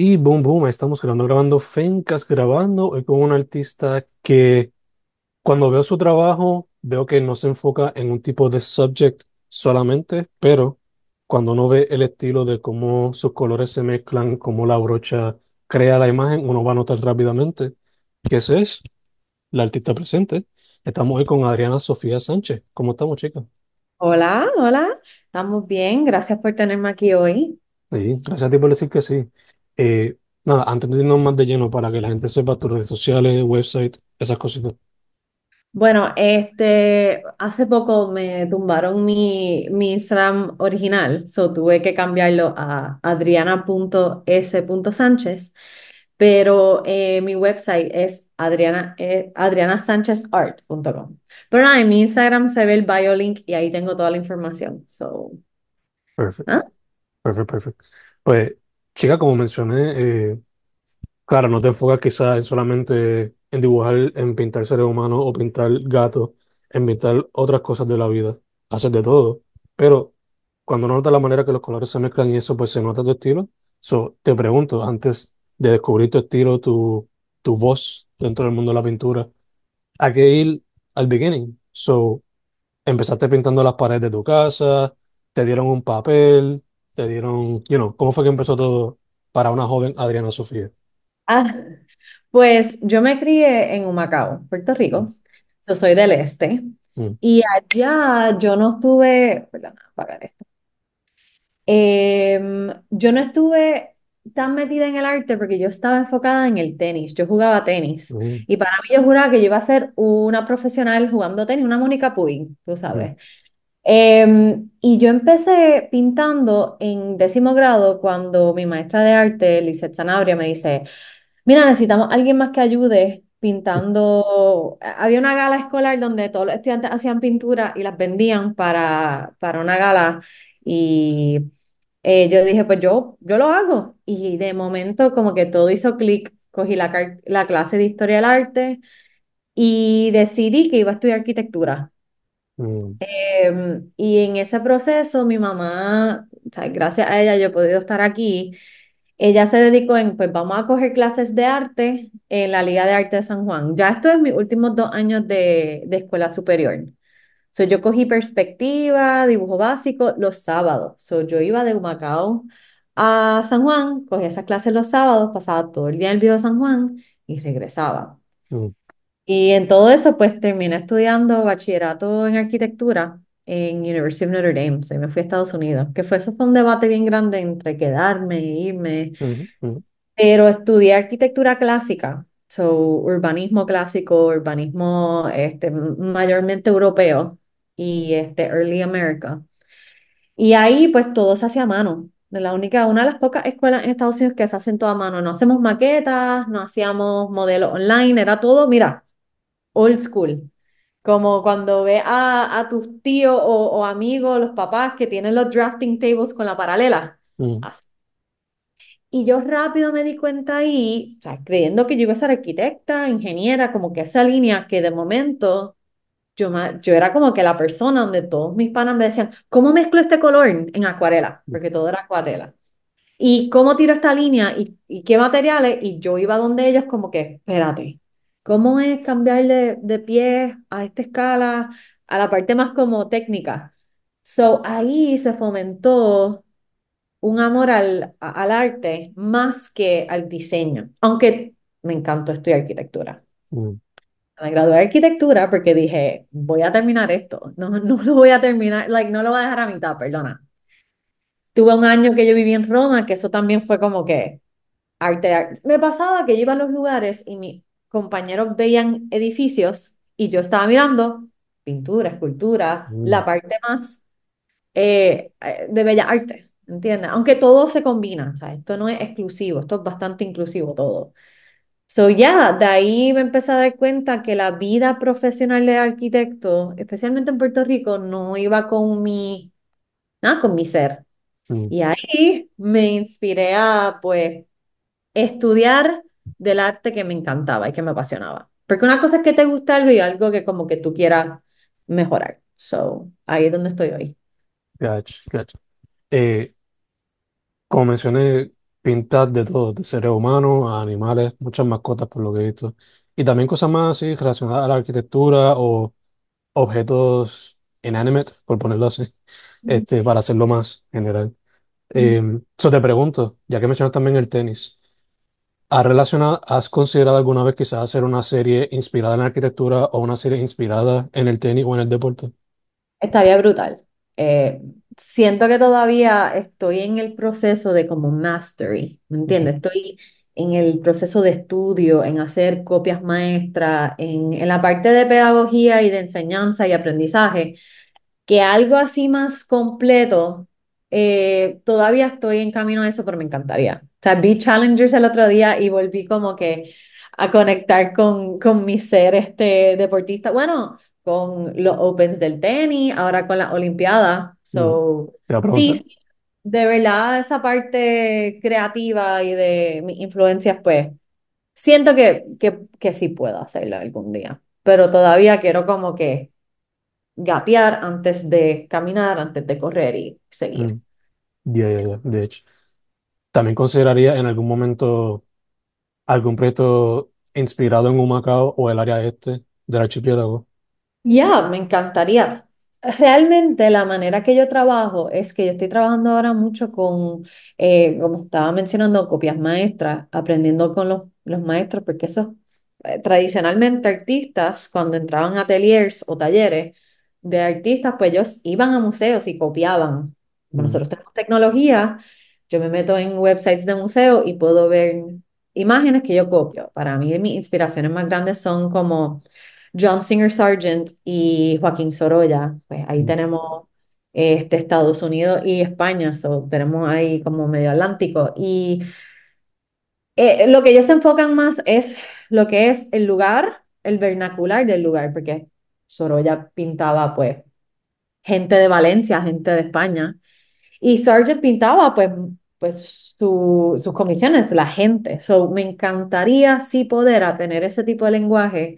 Y boom, boom, estamos grabando, grabando Fencas, grabando hoy con un artista que cuando veo su trabajo veo que no se enfoca en un tipo de subject solamente, pero cuando uno ve el estilo de cómo sus colores se mezclan, cómo la brocha crea la imagen, uno va a notar rápidamente que ese es la artista presente. Estamos hoy con Adriana Sofía Sánchez. ¿Cómo estamos, chicas? Hola, hola, estamos bien, gracias por tenerme aquí hoy. Sí, gracias a ti por decir que sí. Eh, nada, antes de irnos más de lleno, para que la gente sepa tus redes sociales, website, esas cositas. Bueno, este, hace poco me tumbaron mi, mi Instagram original, so tuve que cambiarlo a adriana.s.sánchez, pero eh, mi website es adriana, eh, adrianasanchezart.com. Pero nada, en mi Instagram se ve el bio link y ahí tengo toda la información. So. Perfecto. ¿ah? Perfecto, perfecto. Pues Chica, como mencioné, eh, claro, no te enfocas quizás solamente en dibujar, en pintar seres humanos o pintar gatos, en pintar otras cosas de la vida, haces de todo, pero cuando notas la manera que los colores se mezclan y eso, pues se nota tu estilo. So, te pregunto, antes de descubrir tu estilo, tu, tu voz dentro del mundo de la pintura, hay que ir al beginning. So, empezaste pintando las paredes de tu casa, te dieron un papel, te dieron, you know, cómo fue que empezó todo para una joven Adriana Sofía? Ah, pues yo me crié en Humacao, Puerto Rico. Mm. Yo soy del este. Mm. Y allá yo no estuve, perdón, apagar esto. Em, yo no estuve tan metida en el arte porque yo estaba enfocada en el tenis, yo jugaba tenis mm. y para mí yo juraba que yo iba a ser una profesional jugando tenis, una Mónica Puig, tú sabes. Em, y yo empecé pintando en décimo grado cuando mi maestra de arte, Lizeth Sanabria, me dice, mira, necesitamos a alguien más que ayude pintando. Había una gala escolar donde todos los estudiantes hacían pintura y las vendían para, para una gala. Y eh, yo dije, pues yo, yo lo hago. Y de momento como que todo hizo clic, cogí la, la clase de historia del arte y decidí que iba a estudiar arquitectura. Mm. Em, y en ese proceso, mi mamá, sea, gracias a ella yo he podido estar aquí. Ella se dedicó en, pues vamos a coger clases de arte en la Liga de Arte de San Juan. Ya esto es mis últimos dos años de, de escuela superior. So, yo cogí perspectiva, dibujo básico los sábados. yo iba de Humacao a San Juan, cogía esas clases los sábados, pasaba todo el día en el Vivo de San Juan y regresaba. Mm. Y en todo eso, pues terminé estudiando bachillerato en arquitectura en University of Notre Dame, Se me fui a Estados Unidos, que fue, eso fue un debate bien grande entre quedarme e irme, pero estudié arquitectura clásica, so urbanismo clásico, urbanismo este, mayormente europeo y este, early America. Y ahí pues todo se hacía a mano, la única, una de las pocas escuelas en Estados Unidos que se hacen todo a mano, no hacemos maquetas, no hacíamos modelos online, era todo, mira, old school, como cuando ve a, tus tíos o, amigos, los papás que tienen los drafting tables con la paralela. Mm. Y yo rápido me di cuenta ahí, o sea, creyendo que yo iba a ser arquitecta, ingeniera, como que esa línea que de momento yo, era como que la persona donde todos mis panas me decían, ¿cómo mezclo este color en acuarela? Mm. Porque todo era acuarela. ¿Y cómo tiro esta línea? ¿Y, y qué materiales? Y yo iba donde ellos como que, espérate, ¿Cómo es cambiarle de pie a esta escala, a la parte más como técnica? So ahí se fomentó un amor al, al arte más que al diseño, aunque me encantó estudiar arquitectura. Mm. Me gradué de arquitectura porque dije, voy a terminar esto, no, no lo voy a terminar, like, no lo voy a dejar a mitad, perdona. Tuve un año que yo viví en Roma, que eso también fue como que arte, Me pasaba que iba a los lugares y mi compañeros veían edificios y yo estaba mirando pintura, escultura, mm. la parte más eh, eh, de bella arte, ¿entiendes? Aunque todo se combina, o sea, esto no es exclusivo, esto es bastante inclusivo todo. So, ya, de ahí me empecé a dar cuenta que la vida profesional de arquitecto, especialmente en Puerto Rico, no iba con mi, nada, con mi ser. Mm. Y ahí me inspiré a, pues, estudiar del arte que me encantaba y que me apasionaba. Porque una cosa es que te gusta algo y algo que como que tú quieras mejorar. So, ahí es donde estoy hoy. Gotcha, gotcha. Eh, como mencioné, pintar de todo, de seres humanos a animales, muchas mascotas por lo que he visto. Y también cosas más así relacionadas a la arquitectura o objetos inanimate, por ponerlo así, este, para hacerlo más general. eso em, te pregunto, ya que mencionas también el tenis, ¿Has, ¿Has considerado alguna vez quizás hacer una serie inspirada en arquitectura o una serie inspirada en el tenis o en el deporte? Estaría brutal. Eh, siento que todavía estoy en el proceso de como mastery, ¿me entiendes? Estoy en el proceso de estudio, en hacer copias maestras, en, en la parte de pedagogía y de enseñanza y aprendizaje, que algo así más completo eh, todavía estoy en camino a eso, pero me encantaría. O sea, vi Challengers el otro día y volví como que a conectar con, con mi ser este deportista. Bueno, con los Opens del tenis, ahora con la Olimpiada So, mm. sí, de verdad esa parte creativa y de mis influencias, pues siento que, que, que sí puedo hacerlo algún día, pero todavía quiero como que gatear antes de caminar, antes de correr y seguir. Mm. Ya, ya, ya. De hecho, también consideraría en algún momento algún proyecto inspirado en Humacao o el área este del archipiélago. Ya, me encantaría. Realmente la manera que yo trabajo es que yo estoy trabajando ahora mucho con, eh, como estaba mencionando, copias maestras, aprendiendo con los, los maestros, porque esos eh, tradicionalmente artistas cuando entraban a ateliers o talleres, de artistas, pues ellos iban a museos y copiaban. Mm. nosotros tenemos tecnología, yo me meto en websites de museo y puedo ver imágenes que yo copio. Para mí, mis inspiraciones más grandes son como John Singer Sargent y Joaquín Sorolla. Pues ahí mm. tenemos este, Estados Unidos y España, so, tenemos ahí como medio atlántico. Y eh, lo que ellos se enfocan más es lo que es el lugar, el vernacular del lugar, porque Sorolla pintaba pues gente de Valencia, gente de España, y Sargent pintaba pues, pues su, sus comisiones, la gente. So, me encantaría si pudiera tener ese tipo de lenguaje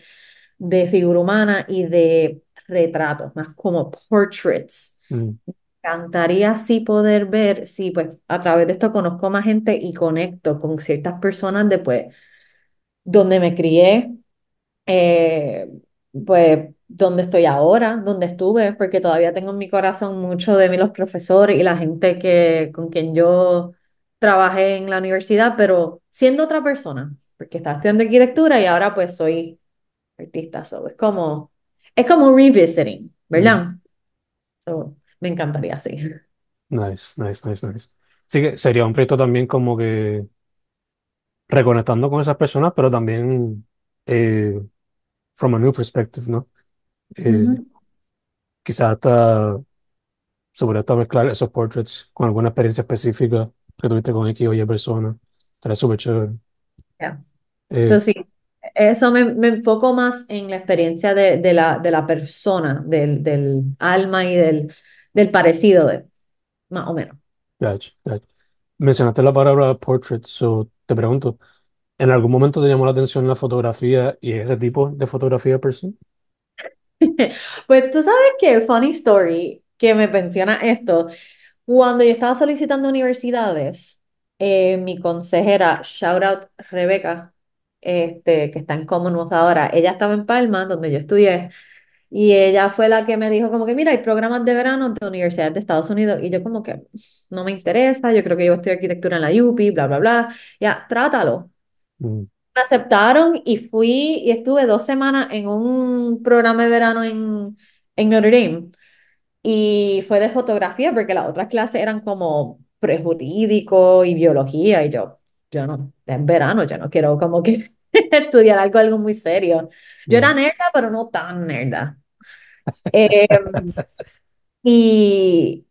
de figura humana y de retratos, más como portraits. Mm. Me encantaría sí poder ver si pues a través de esto conozco más gente y conecto con ciertas personas de pues donde me crié, eh, pues dónde estoy ahora, dónde estuve, porque todavía tengo en mi corazón mucho de mí los profesores y la gente que, con quien yo trabajé en la universidad, pero siendo otra persona, porque estaba estudiando arquitectura y ahora pues soy artista, es como, es como revisiting, ¿verdad? Mm. me encantaría así. Nice, nice, nice, nice. Sí que sería un proyecto también como que reconectando con esas personas, pero también eh, from a new perspective, ¿no? Eh, hasta sobre todo mezclar esos portraits con alguna experiencia específica que tuviste con X o Y persona. Estaría súper chévere. Eh, sí, eso me, enfoco más en la experiencia de, la, de la persona, del, del alma y del, del parecido, de, más o menos. gotcha. Mencionaste la palabra portrait, so te pregunto, ¿En algún momento teníamos la atención la fotografía y ese tipo de fotografía per sí? pues tú sabes que, funny story, que me menciona esto. Cuando yo estaba solicitando universidades, eh, mi consejera, shout out Rebeca, este, que está en Commonwealth ahora, ella estaba en Palma, donde yo estudié, y ella fue la que me dijo como que, mira, hay programas de verano de universidades de Estados Unidos, y yo como que, no me interesa, yo creo que yo estoy arquitectura en la UPI, bla, bla, bla, ya, trátalo. Mm. Me aceptaron y fui y estuve dos semanas en un programa de verano en, en Notre Dame. Y fue de fotografía porque las otras clases eran como prejurídico y biología y yo, yo no, en verano, yo no quiero como que estudiar algo, algo muy serio. Yo era mm. nerda, pero no tan nerda. Em, y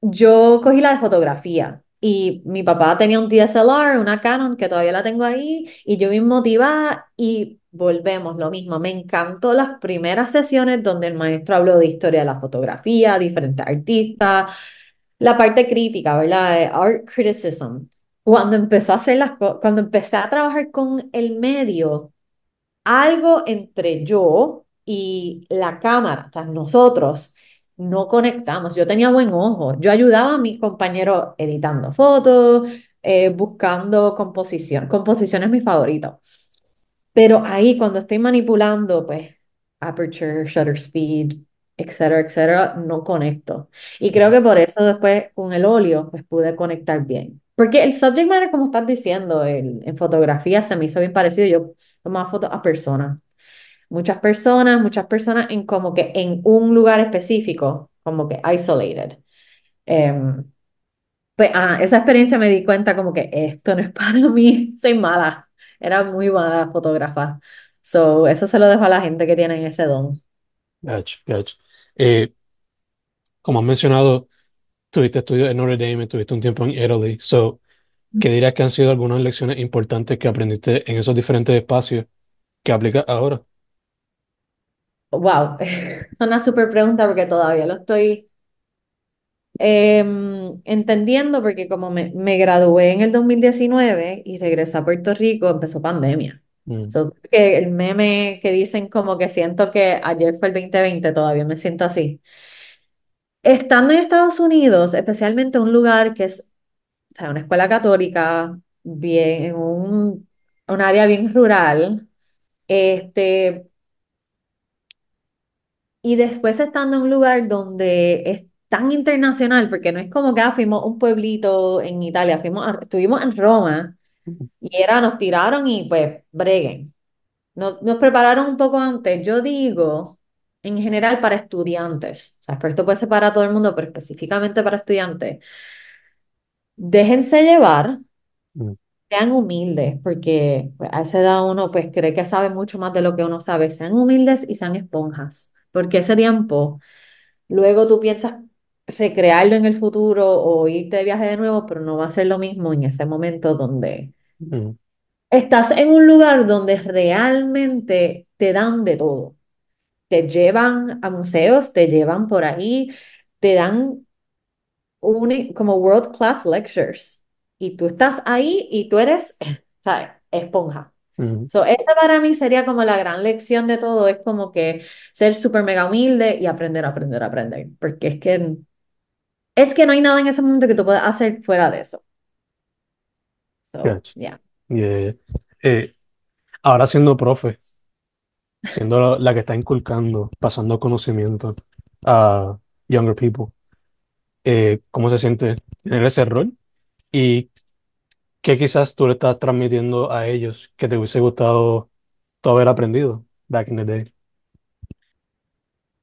yo cogí la de fotografía y mi papá tenía un DSLR, una Canon, que todavía la tengo ahí, y yo me motivada y volvemos, lo mismo. Me encantó las primeras sesiones donde el maestro habló de historia de la fotografía, diferentes artistas, la parte crítica, ¿verdad? Eh, art criticism. Cuando empezó a hacer las cuando empecé a trabajar con el medio, algo entre yo y la cámara, o sea, nosotros, no conectamos. Yo tenía buen ojo. Yo ayudaba a mis compañeros editando fotos, eh, buscando composición. Composición es mi favorito. Pero ahí cuando estoy manipulando, pues, aperture, shutter speed, etcétera, etcétera, no conecto. Y creo que por eso después con el óleo, pues pude conectar bien. Porque el subject matter, como estás diciendo, en fotografía se me hizo bien parecido. Yo tomaba fotos a personas muchas personas, muchas personas en como que en un lugar específico, como que isolated. Em, pues ah, esa experiencia me di cuenta como que esto no es para mí, soy mala, era muy mala fotógrafa. So, eso se lo dejo a la gente que tiene ese don. Gotcha, gotcha. Eh, como has mencionado, tuviste estudios en Notre Dame, tuviste un tiempo en Italy. So, ¿qué dirías que han sido algunas lecciones importantes que aprendiste en esos diferentes espacios que aplicas ahora? Wow, es una súper pregunta porque todavía lo estoy em, entendiendo, porque como me, gradué en el 2019 y regresé a Puerto Rico, empezó pandemia. Mm. el meme que dicen como que siento que ayer fue el 2020, todavía me siento así. Estando en Estados Unidos, especialmente un lugar que es sea, una escuela católica, bien, en un, un área bien rural, este, y después estando en un lugar donde es tan internacional, porque no es como que ah, fuimos un pueblito en Italia, fuimos estuvimos en Roma y era, nos tiraron y pues breguen. Nos, nos prepararon un poco antes. Yo digo, en general, para estudiantes, o sea, pero esto puede ser para todo el mundo, pero específicamente para estudiantes, déjense llevar, mm. sean humildes, porque pues, a esa edad uno pues cree que sabe mucho más de lo que uno sabe, sean humildes y sean esponjas porque ese tiempo, luego tú piensas recrearlo en el futuro o irte de viaje de nuevo, pero no va a ser lo mismo en ese momento donde estás en un lugar donde realmente te dan de todo. Te llevan a museos, te llevan por ahí, te dan como world class lectures y tú estás ahí y tú eres, eh, ¿sabes? Esponja so, esa para mí sería como la gran lección de todo, es como que ser súper mega humilde y aprender, aprender, aprender, porque es que, es que no hay nada en ese momento que tú puedas hacer fuera de eso. Eh, ahora siendo profe, siendo la, que está inculcando, pasando conocimiento a younger people, eh, ¿cómo se siente tener ese rol? ¿Y ¿Qué quizás tú le estás transmitiendo a ellos que te hubiese gustado tú haber aprendido back in the day?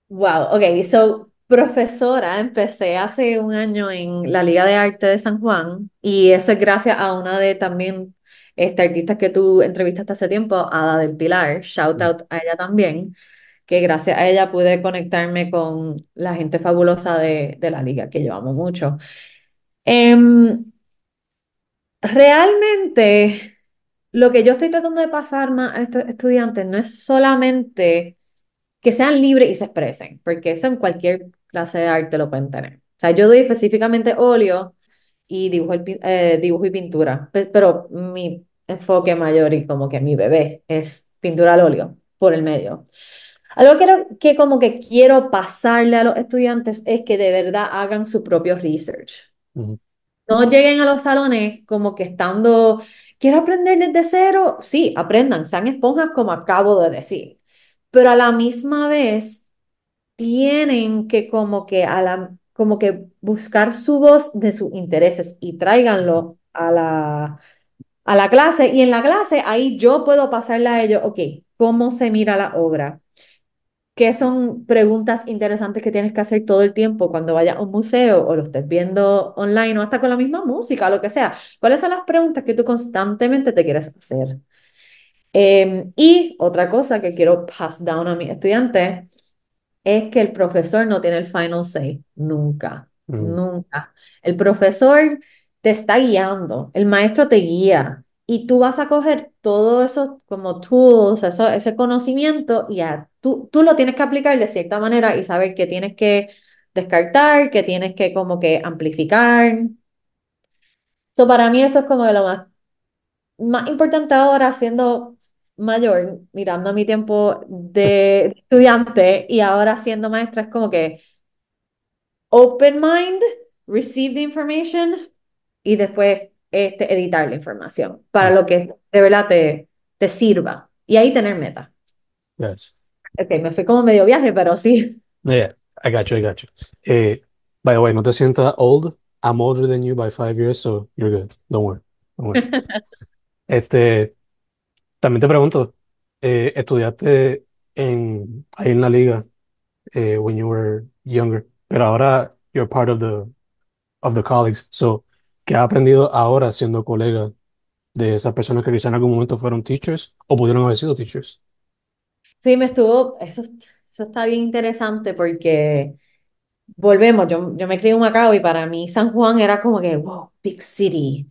Wow, ok, so profesora, empecé hace un año en la Liga de Arte de San Juan y eso es gracias a una de también este, artistas que tú entrevistaste hace tiempo, Ada del Pilar, shout out a ella también, que gracias a ella pude conectarme con la gente fabulosa de, la liga, que yo amo mucho. Em, realmente lo que yo estoy tratando de pasar a estos estudiantes no es solamente que sean libres y se expresen, porque eso en cualquier clase de arte lo pueden tener. O sea, yo doy específicamente óleo y dibujo, eh, dibujo y pintura, pero mi enfoque mayor y como que mi bebé es pintura al óleo por el medio. Algo que, que como que quiero pasarle a los estudiantes es que de verdad hagan su propio research. No lleguen a los salones como que estando, quiero aprender desde cero. Sí, aprendan, sean esponjas como acabo de decir. Pero a la misma vez tienen que como que a la, como que buscar su voz de sus intereses y tráiganlo a la, a la clase. Y en la clase ahí yo puedo pasarle a ellos, ok, cómo se mira la obra, ¿Qué son preguntas interesantes que tienes que hacer todo el tiempo cuando vayas a un museo o lo estés viendo online o hasta con la misma música o lo que sea? ¿Cuáles son las preguntas que tú constantemente te quieres hacer? Em, y otra cosa que quiero pass down a mis estudiantes es que el profesor no tiene el final say, nunca, mm. nunca. El profesor te está guiando, el maestro te guía, y tú vas a coger todo eso como tools, eso, ese conocimiento, y ya tú, tú lo tienes que aplicar de cierta manera y saber qué tienes que descartar, qué tienes que como que amplificar. eso para mí eso es como de lo más, más importante ahora siendo mayor, mirando mi tiempo de estudiante y ahora siendo maestra, es como que open mind, receive the information y después este, editar la información para ah. lo que de verdad te, te sirva y ahí tener meta Yes. Ok, me fui como medio viaje, pero sí. Yeah, I got you, I got you. Eh, by the way, no te sientas old. I'm older than you by five years, so you're good. Don't worry. Don't worry. este, también te pregunto, eh, estudiaste en, ahí en la liga eh, when you were younger, pero ahora you're part of the, of the colleagues. So, ¿Qué ha aprendido ahora siendo colega de esas personas que quizás en algún momento fueron teachers o pudieron haber sido teachers? Sí, me estuvo, eso, eso está bien interesante porque volvemos, yo, yo me crié en Macao y para mí San Juan era como que, wow, big city.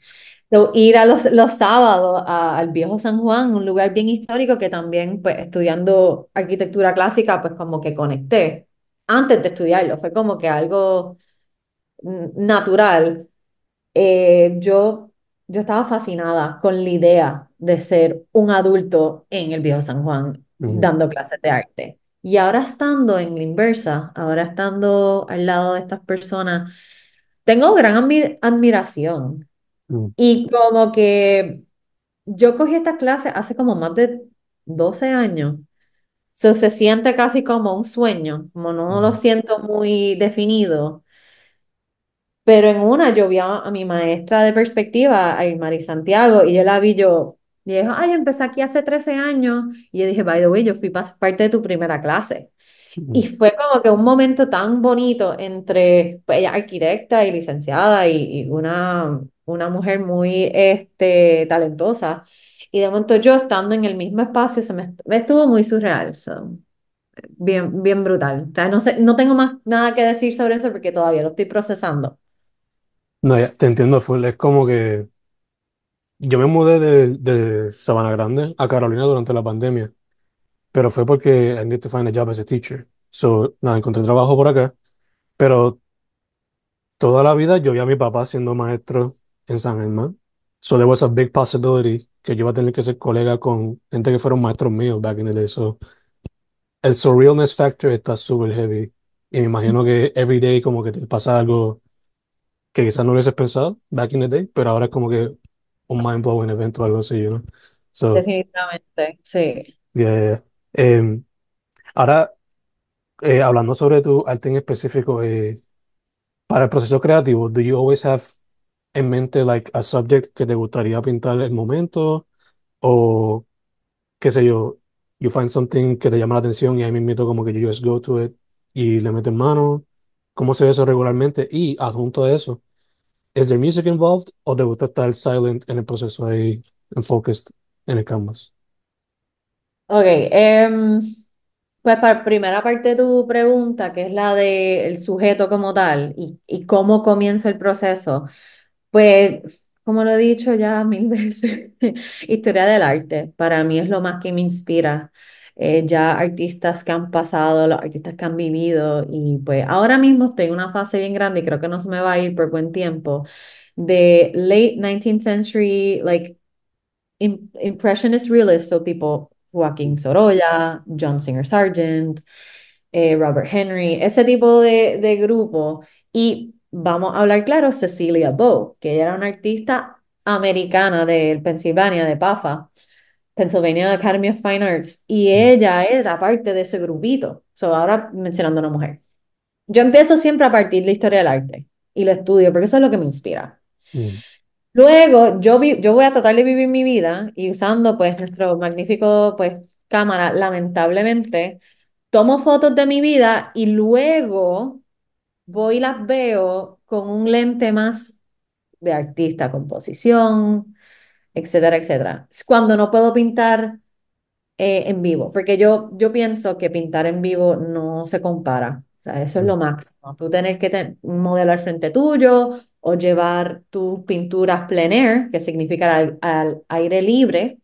ir a los, los sábados al viejo San Juan, un lugar bien histórico que también, pues estudiando arquitectura clásica, pues como que conecté antes de estudiarlo, fue como que algo natural eh, yo, yo estaba fascinada con la idea de ser un adulto en el viejo San Juan dando clases de arte. Y ahora estando en la inversa, ahora estando al lado de estas personas, tengo gran admiración. Mm. Y como que yo cogí estas clases hace como más de 12 años. So, se siente casi como un sueño, como no lo siento muy definido. Pero en una yo vi a, mi maestra de perspectiva, a Mari Santiago, y yo la vi yo, y dijo, ay, empecé aquí hace 13 años, y yo dije, by the way, yo fui parte de tu primera clase. Y fue como que un momento tan bonito entre pues, ella arquitecta y licenciada y, una, una mujer muy este, talentosa. Y de momento yo estando en el mismo espacio, se me, estuvo muy surreal. bien, bien brutal. O sea, no, sé, no tengo más nada que decir sobre eso porque todavía lo estoy procesando. No, ya, te entiendo Es como que yo me mudé de, de Sabana Grande a Carolina durante la pandemia, pero fue porque I need to find a job as a teacher. So, nada, encontré trabajo por acá, pero toda la vida yo vi a mi papá siendo maestro en San Germán. So there was a big possibility que yo iba a tener que ser colega con gente que fueron maestros míos back in the day. So, el surrealness factor está súper heavy. Y me imagino que every day como que te pasa algo que quizás no hubieses pensado back in the day, pero ahora es como que un mind blowing evento o algo así, ¿no? Definitivamente, sí. Em, ahora, eh, hablando sobre tu arte en específico, eh, para el proceso creativo, ¿do you always have en mente like a subject que te gustaría pintar el momento? O, qué sé yo, you find something que te llama la atención y ahí mismo como que you just go to it y le metes mano? cómo se ve eso regularmente y adjunto a eso, ¿es there music involved o debo estar silent en el proceso ahí, en en el canvas? Ok, em, pues para primera parte de tu pregunta, que es la del de sujeto como tal y, y cómo comienza el proceso, pues como lo he dicho ya mil veces, historia del arte para mí es lo más que me inspira. Eh, ya artistas que han pasado, los artistas que han vivido y pues ahora mismo estoy en una fase bien grande y creo que no se me va a ir por buen tiempo de late 19th century like impressionist realists, so tipo Joaquín Sorolla, John Singer Sargent, eh, Robert Henry, ese tipo de, de grupo y vamos a hablar claro, Cecilia Bow, que ella era una artista americana de Pensilvania, de Pafa, Pennsylvania Academy of Fine Arts y mm. ella era parte de ese grupito. ahora mencionando a una mujer. Yo empiezo siempre a partir de la historia del arte y lo estudio porque eso es lo que me inspira. Mm. Luego, yo, vi, yo voy a tratar de vivir mi vida y usando pues nuestro magnífico pues cámara, lamentablemente, tomo fotos de mi vida y luego voy y las veo con un lente más de artista, composición, etcétera, etcétera. Cuando no puedo pintar eh, en vivo, porque yo, yo pienso que pintar en vivo no se compara. eso es lo mm. máximo. Tú tienes que modelar frente tuyo o llevar tus pinturas plein air, que significa al, aire libre,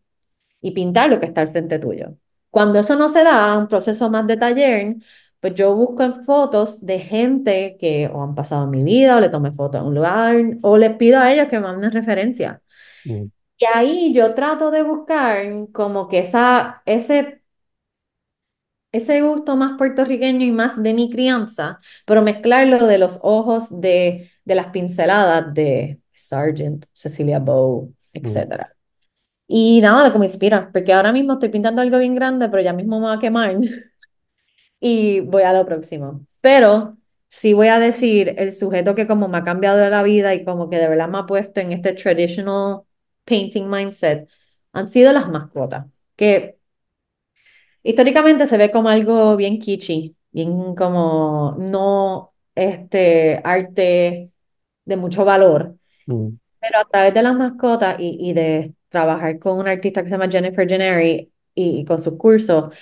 y pintar lo que está al frente tuyo. Cuando eso no se da, un proceso más de taller, pues yo busco fotos de gente que o han pasado en mi vida, o le tomé fotos a un lugar, o les pido a ellos que me manden referencia. Mm. Y ahí yo trato de buscar como que esa, ese, ese gusto más puertorriqueño y más de mi crianza, pero mezclarlo de los ojos de, de las pinceladas de Sargent, Cecilia Bow, mm. etc. Y nada, lo que me inspira, porque ahora mismo estoy pintando algo bien grande, pero ya mismo me va a quemar. y voy a lo próximo. Pero sí voy a decir el sujeto que como me ha cambiado la vida y como que de verdad me ha puesto en este traditional painting mindset han sido las mascotas, que históricamente se ve como algo bien kitschy, bien como no este arte de mucho valor. Mm. Pero a través de las mascotas y, de trabajar con una artista que se llama Jennifer Gennary y, con sus cursos,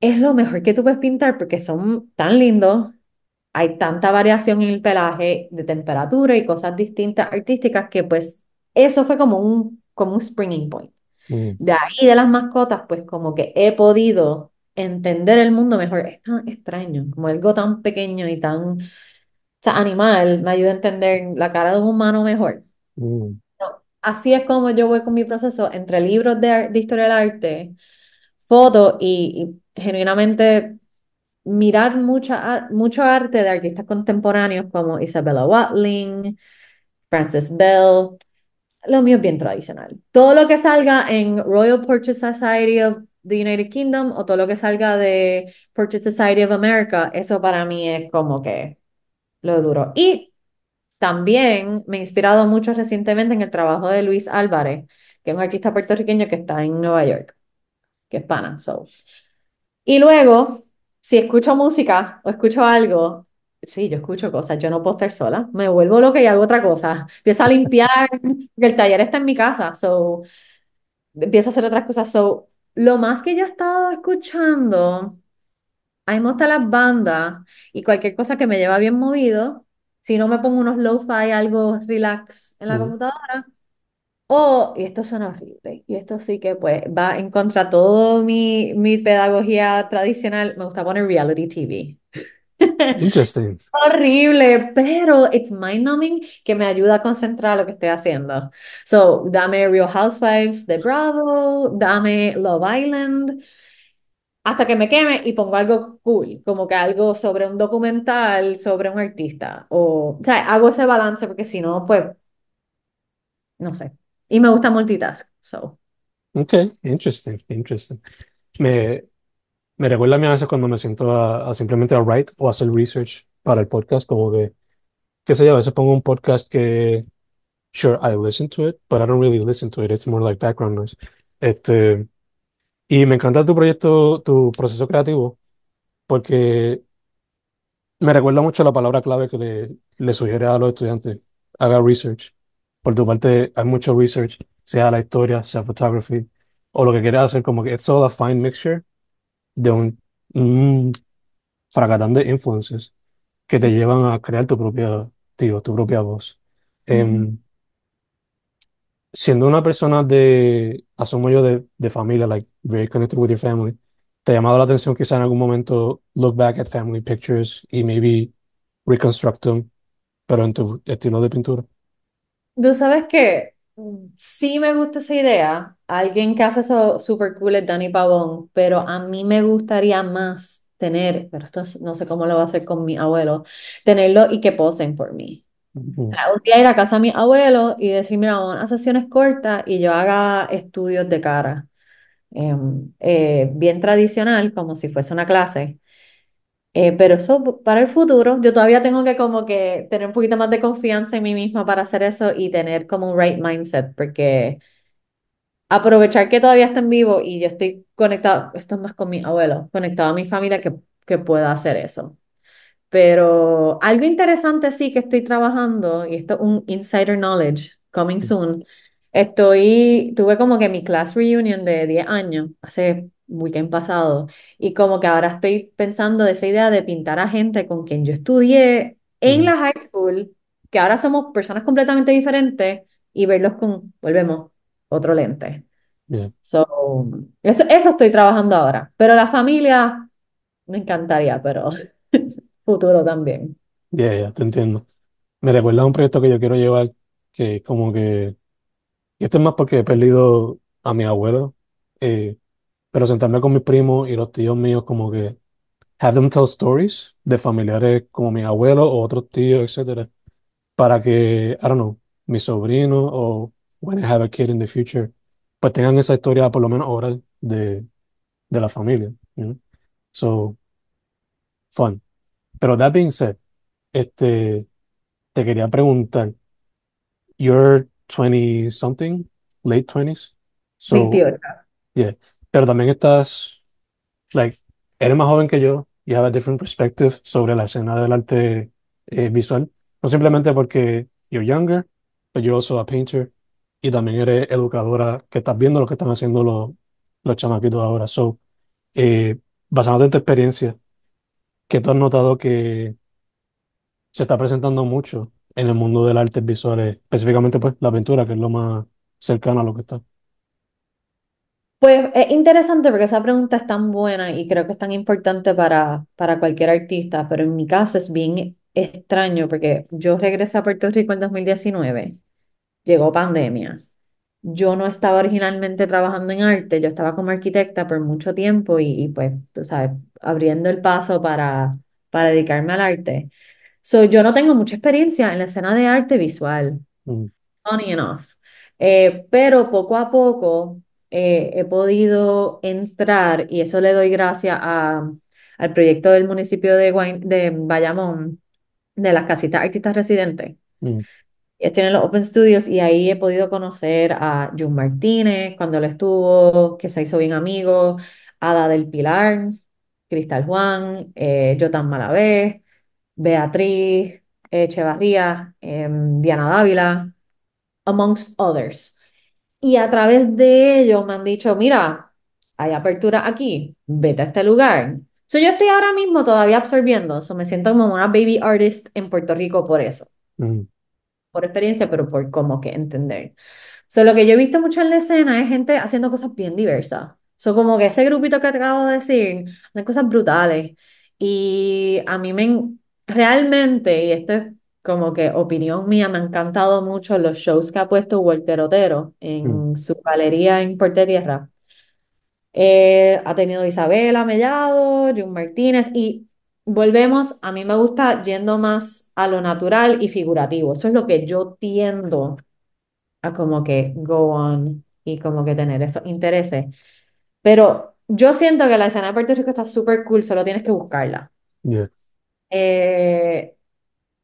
es lo mejor que tú puedes pintar porque son tan lindos, hay tanta variación en el pelaje, de temperatura y cosas distintas artísticas que pues eso fue como un, como un springing point. De ahí de las mascotas, pues como que he podido entender el mundo mejor. Es tan extraño, como algo tan pequeño y tan animal me ayuda a entender la cara de un humano mejor. Así es como yo voy con mi proceso entre libros de, historia del arte, fotos y, genuinamente mirar mucha, mucho arte de artistas contemporáneos como Isabella Watling, Frances Bell, lo mío es bien tradicional. Todo lo que salga en Royal Purchase Society of the United Kingdom o todo lo que salga de Purchase Society of America, eso para mí es como que lo duro. Y también me he inspirado mucho recientemente en el trabajo de Luis Álvarez, que es un artista puertorriqueño que está en Nueva York, que es pana. Y luego, si escucho música o escucho algo, Sí, yo escucho cosas, yo no puedo estar sola, me vuelvo loca y hago otra cosa. Empiezo a limpiar, el taller está en mi casa, so empiezo a hacer otras cosas. So, lo más que yo he estado escuchando, hay muchas las bandas y cualquier cosa que me lleva bien movido, si no me pongo unos lo fi algo relax en la mm. computadora, o, y esto suena horrible, y esto sí que pues va en contra de todo mi, mi pedagogía tradicional, me gusta poner reality TV. Interesting. Horrible, pero it's mind numbing que me ayuda a concentrar lo que estoy haciendo. So, dame Real Housewives de Bravo, dame Love Island, hasta que me queme y pongo algo cool, como que algo sobre un documental, sobre un artista. O, o sea, hago ese balance porque si no, pues, no sé. Y me gusta multitask, so. Ok, interesting, interesting. Me, me recuerda a mí a veces cuando me siento a, simplemente a write o hacer research para el podcast, como que, qué sé yo, a veces pongo un podcast que, sure, I listen to it, but I don't really listen to it, it's more like background noise. Este, y me encanta tu proyecto, tu proceso creativo, porque me recuerda mucho la palabra clave que le, sugiere a los estudiantes, haga research. Por tu parte, hay mucho research, sea la historia, sea photography, o lo que quieras hacer, como que it's all a fine mixture de un, un de influencers que te llevan a crear tu propia, tío, tu propia voz. Em, siendo una persona de, asumo yo, de, de, familia, like, very connected with your family, ¿te ha llamado la atención quizá en algún momento look back at family pictures y maybe reconstruct them, pero en tu estilo de pintura? Tú sabes que sí me gusta esa idea. Alguien que hace eso súper cool es Dani Pavón, pero a mí me gustaría más tener, pero esto no sé cómo lo va a hacer con mi abuelo, tenerlo y que posen por mí. Un día ir a casa a mi abuelo y decir, mira, una sesiones cortas y yo haga estudios de cara. Em, eh, bien tradicional, como si fuese una clase. Eh, pero eso para el futuro, yo todavía tengo que como que tener un poquito más de confianza en mí misma para hacer eso y tener como un right mindset, porque aprovechar que todavía está en vivo y yo estoy conectado, esto es más con mi abuelo, conectado a mi familia que, que pueda hacer eso. Pero algo interesante sí que estoy trabajando, y esto es un insider knowledge, coming soon, Estoy, tuve como que mi class reunion de 10 años, hace weekend pasado, y como que ahora estoy pensando de esa idea de pintar a gente con quien yo estudié en la high school, que ahora somos personas completamente diferentes, y verlos con, volvemos, otro lente. So, eso, estoy trabajando ahora, pero la familia me encantaría, pero futuro también. Ya, ya, te entiendo. Me recuerda a un proyecto que yo quiero llevar, que como que y esto es más porque he perdido a mi abuelo. Eh, pero sentarme con mis primos y los tíos míos, como que have them tell stories de familiares como mi abuelo o otros tíos, etc. para que, I don't know, mis sobrino o when I have a kid in the future, pues tengan esa historia por lo menos oral de, la familia. So, fun. Pero that being said, este, te quería preguntar, your 20 something, late 20s. Yeah. Pero también estás, like, eres más joven que yo, y have a different perspective sobre la escena del arte eh, visual. No simplemente porque you're younger, but you're also a painter. Y también eres educadora que estás viendo lo que están haciendo los, los ahora. So, eh, basándote en tu experiencia, que tú has notado que se está presentando mucho en el mundo del arte visual... Eh, específicamente pues la aventura... que es lo más cercano a lo que está. Pues es interesante porque esa pregunta es tan buena y creo que es tan importante para, para cualquier artista, pero en mi caso es bien extraño porque yo regresé a Puerto Rico en 2019, llegó pandemia, yo no estaba originalmente trabajando en arte, yo estaba como arquitecta por mucho tiempo y, y pues, tú sabes, abriendo el paso para, para dedicarme al arte. So, yo no tengo mucha experiencia en la escena de arte visual, mm. funny enough. Eh, pero poco a poco eh, he podido entrar, y eso le doy gracias a, al proyecto del municipio de, de Bayamón, de las casitas artistas residentes. Mm. tienen los Open Studios y ahí he podido conocer a Jun Martínez cuando él estuvo, que se hizo bien amigo, Ada del Pilar, Cristal Juan, eh, Jotan Malavé, Beatriz eh, Echevarría, em, Diana Dávila, amongst others. Y a través de ellos me han dicho, mira, hay apertura aquí, vete a este lugar. yo estoy ahora mismo todavía absorbiendo, so, me siento como una baby artist en Puerto Rico por eso. Por experiencia, pero por como que entender. So, lo que yo he visto mucho en la escena es gente haciendo cosas bien diversas. son como que ese grupito que acabo de decir, hacen cosas brutales. Y a mí me, realmente, y esto es como que opinión mía, me han encantado mucho los shows que ha puesto Walter Otero en mm. su galería en Puerto Tierra. Eh, ha tenido Isabela Mellado, Jun Martínez y volvemos, a mí me gusta yendo más a lo natural y figurativo. Eso es lo que yo tiendo a como que go on y como que tener esos intereses. Pero yo siento que la escena de Puerto Rico está súper cool, solo tienes que buscarla. Eh,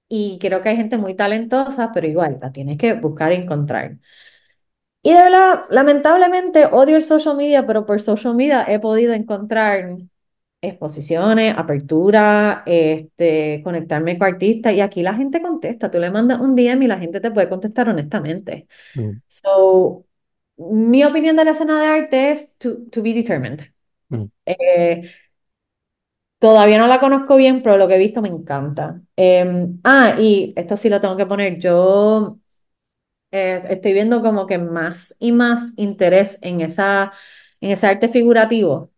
y creo que hay gente muy talentosa, pero igual la tienes que buscar y encontrar. Y de verdad, lamentablemente odio el social media, pero por social media he podido encontrar exposiciones, apertura, este, conectarme con artistas y aquí la gente contesta, tú le mandas un DM y la gente te puede contestar honestamente. Mm. So, mi opinión de la escena de arte es to, be determined. Mm. Eh, Todavía no la conozco bien, pero lo que he visto me encanta. Em, ah, y esto sí lo tengo que poner. Yo eh, estoy viendo como que más y más interés en, esa, en ese arte figurativo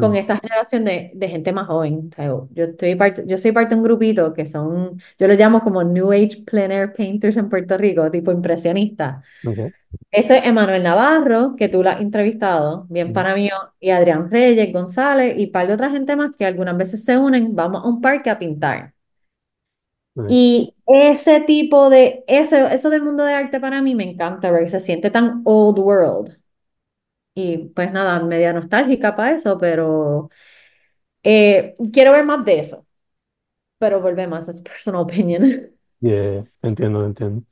con mm. esta generación de, de gente más joven. yo, estoy yo soy parte de un grupito que son, yo lo llamo como New Age Plein Painters en Puerto Rico, tipo impresionista Ese es Emanuel Navarro, que tú lo has entrevistado, bien mm. para mí, y Adrián Reyes, González y un par de otra gente más que algunas veces se unen, vamos a un parque a pintar. Y ese tipo de, eso, eso del mundo de arte para mí me encanta, porque se siente tan old world y pues nada, media nostálgica para eso, pero eh, quiero ver más de eso. Pero vuelve más, es personal opinion. Yeah, entiendo, entiendo.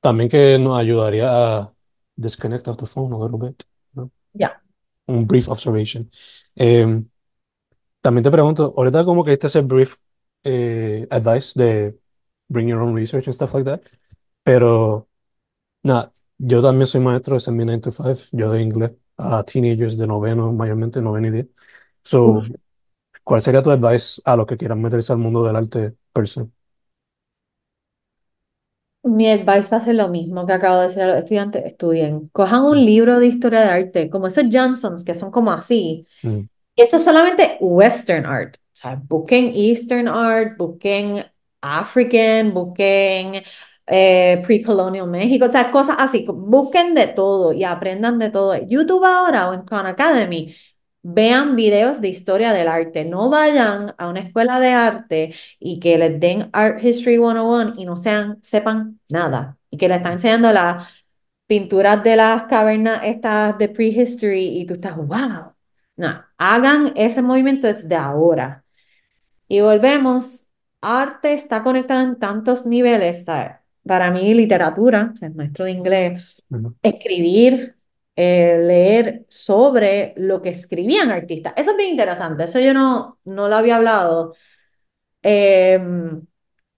También que nos ayudaría a disconnect el the phone a ¿no? Ya. Un brief observation. Em, también te pregunto, ahorita como que este es el brief eh, advice de bring your own research and stuff like that, pero nada, yo también soy maestro de Seminar 9 yo de inglés, a teenagers de noveno, mayormente noveno y diez. So, ¿cuál sería tu advice a los que quieran meterse al mundo del arte per Mi advice va a ser lo mismo que acabo de decir a los estudiantes, estudien. Cojan un mm. libro de historia de arte, como esos Johnsons, que son como así. Mm. Eso es solamente Western art. O sea, busquen Eastern art, busquen African, busquen eh, pre-colonial México, o sea, cosas así. Busquen de todo y aprendan de todo. YouTube ahora o en Khan Academy, vean videos de historia del arte. No vayan a una escuela de arte y que les den Art History 101 y no sepan nada. Y que les están enseñando las pinturas de las cavernas estas de prehistory y tú estás, wow. No, hagan ese movimiento desde ahora. Y volvemos. Arte está conectado en tantos niveles para mí literatura, o maestro de inglés, escribir, eh, leer sobre lo que escribían artistas. Eso es bien interesante, eso yo no, no lo había hablado, em,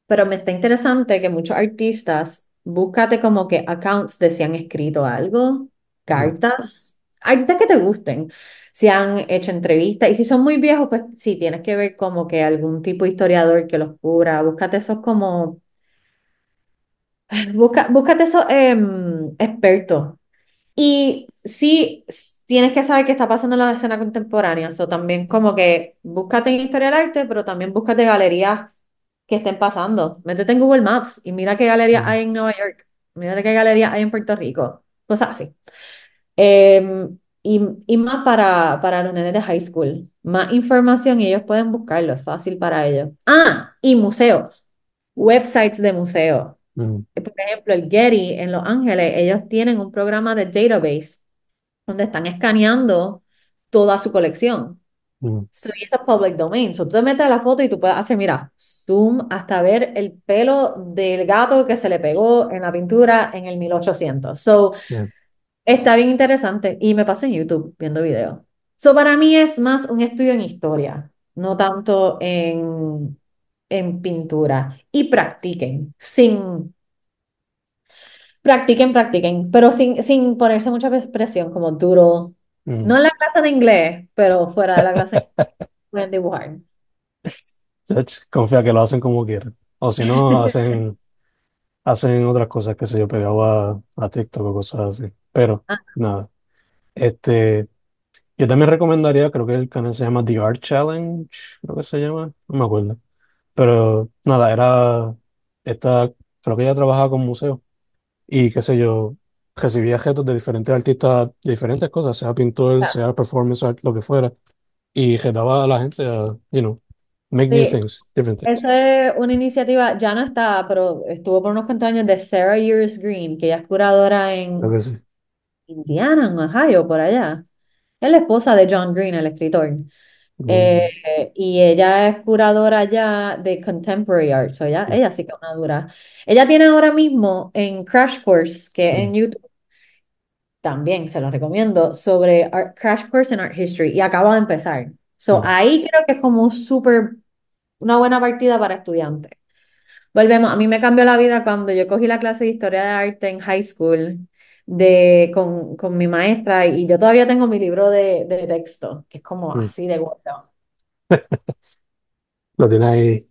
pero me está interesante que muchos artistas, búscate como que accounts de si han escrito algo, cartas, artistas que te gusten, si han hecho entrevistas y si son muy viejos, pues sí, tienes que ver como que algún tipo de historiador que los cura, búscate esos como Busca, búscate eso eh, em, expertos. Y sí, tienes que saber qué está pasando en la escena contemporánea. O también como que búscate en historia del arte, pero también búscate galerías que estén pasando. Métete en Google Maps y mira qué galerías mm. hay en Nueva York. Mira qué galerías hay en Puerto Rico. Cosas así. Em, y, más para, para los nenes de high school. Más información y ellos pueden buscarlo, es fácil para ellos. Ah, y museos Websites de museos Mm. Por ejemplo, el Getty en Los Ángeles, ellos tienen un programa de database donde están escaneando toda su colección. Mm. So, y eso public domain. tú te metes la foto y tú puedes hacer, mira, zoom hasta ver el pelo del gato que se le pegó en la pintura en el 1800. So, está bien interesante. Y me paso en YouTube viendo videos. So, para mí es más un estudio en historia, no tanto en en pintura y practiquen sin... Practiquen, practiquen, pero sin, sin ponerse mucha presión como duro. Mm. No en la clase de inglés, pero fuera de la clase pueden dibujar. Confía que lo hacen como quieran. O si no, hacen, hacen otras cosas, que se yo, pegado a, a, TikTok o cosas así. Pero ah. nada. Este, yo también recomendaría, creo que el canal se llama The Art Challenge, creo que se llama, no me acuerdo. Pero nada, era, esta, creo que ella trabajaba con museos y qué sé yo, recibía objetos de diferentes artistas, de diferentes cosas, sea pintor, sea performance art, lo que fuera, y retaba a la gente a, you know, make new things, different things. esa es una iniciativa, ya no está, pero estuvo por unos cuantos años de Sarah Years Green, que ella es curadora en Indiana, en Ohio, por allá. Es la esposa de John Green, el escritor. Eh, y ella es curadora ya de Contemporary Art, so ella, ella sí que es una dura. Ella tiene ahora mismo en Crash Course, que en YouTube, también se lo recomiendo, sobre Crash Course en Art History, y acaba de empezar. So ahí creo que es como súper, una buena partida para estudiantes. Volvemos, a mí me cambió la vida cuando yo cogí la clase de historia de arte en high school de, con, con, mi maestra y yo todavía tengo mi libro de, de texto, que es como mm. así de gordo. Lo tienes ahí.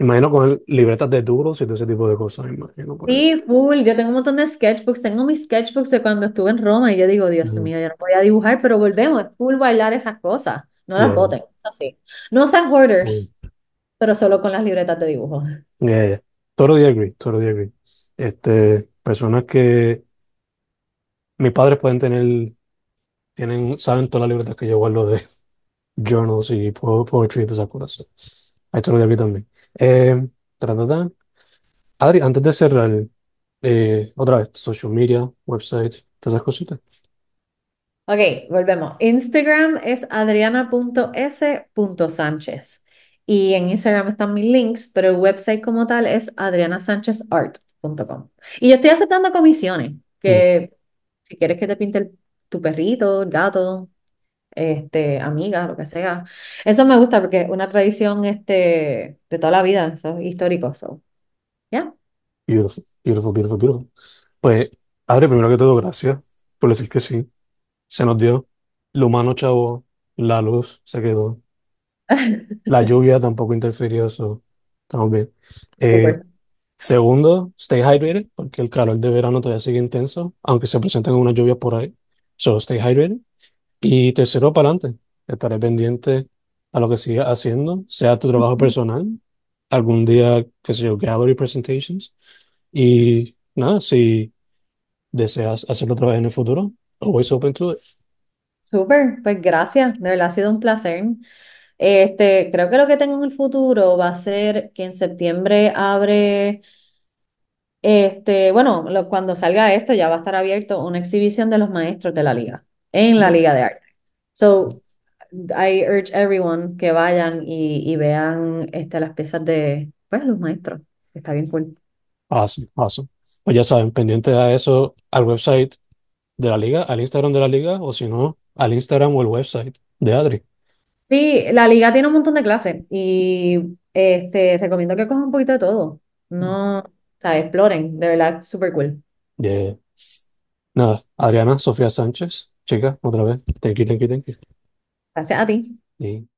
Imagino con libretas de duros y todo ese tipo de cosas, imagino. Sí, full. Yo tengo un montón de sketchbooks. Tengo mis sketchbooks de cuando estuve en Roma y yo digo, Dios mm. mío, ya no voy a dibujar, pero volvemos. Es full bailar esas cosas. No las boten. Es así. No sean hoarders, mm. pero solo con las libretas de dibujo. todo yeah. de agree, agree. Este, personas que mis padres pueden tener, tienen, saben toda la libertad que yo guardo de journals y poetry y todas esas cosas. Ahí lo de aquí también. Eh, Adri, antes de cerrar, eh, otra vez, social media, website, todas esas cositas. Ok, volvemos. Instagram es adriana.s.sánchez. Y en Instagram están mis links, pero el website como tal es adrianasanchezart.com. Y yo estoy aceptando comisiones, que mm. Si quieres que te pinte tu perrito, gato, este, amiga, lo que sea. Eso me gusta porque es una tradición este, de toda la vida, eso es histórico. ¿Ya? Beautiful, beautiful, beautiful, Pues, Adri, primero que todo, gracias por decir que sí. Se nos dio. Lo humano, chavo, la luz se quedó. La lluvia tampoco interfirió, eso estamos bien. Segundo, stay hydrated, porque el calor de verano todavía sigue intenso, aunque se presenten unas lluvias por ahí. So, stay hydrated. Y tercero, para adelante. Estaré pendiente a lo que sigas haciendo, sea tu trabajo personal, algún día, qué sé yo, gallery presentations. Y nada, si deseas hacerlo otra vez en el futuro, always open to it. Súper, pues gracias, de verdad ha sido un placer. Este, creo que lo que tengo en el futuro va a ser que en septiembre abre, este, bueno, cuando salga esto ya va a estar abierto una exhibición de los maestros de la liga, en la Liga de Arte. So, I urge everyone que vayan y, vean este, las piezas de, pues, los maestros. Está bien cool. Awesome, awesome. Pues ya saben, pendiente a eso, al website de la liga, al Instagram de la liga, o si no, al Instagram o el website de Adri. Sí, la liga tiene un montón de clases y este, recomiendo que cojan un poquito de todo. No, o sea, exploren, de verdad, súper cool. Yeah. Nada, Adriana, Sofía Sánchez, chicas, otra vez. Thank you, thank you, thank you. Gracias a ti.